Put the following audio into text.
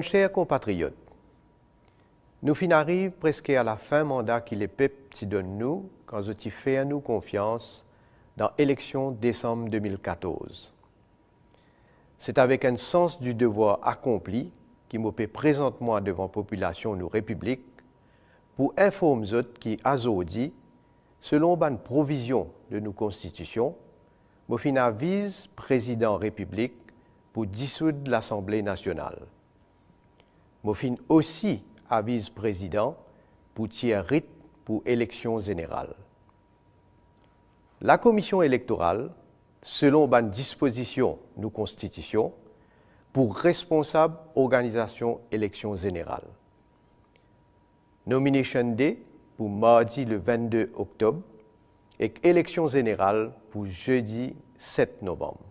Chers compatriotes, nous fin presque à la fin mandat que les peuples nous donne nous quand je fait à nous confiance dans l'élection décembre 2014. C'est avec un sens du devoir accompli qui m'opé présentement devant population nous république pour informer ceux qui dit, selon ban provision de nos constitutions, Mofina vise président république pour dissoudre l'Assemblée nationale. Mofin aussi à vice-président pour tirer rite pour élection générale. La commission électorale, selon une disposition de la Constitution, pour responsable organisation élection générale. Nomination Day pour mardi le 22 octobre et élection générale pour jeudi 7 novembre.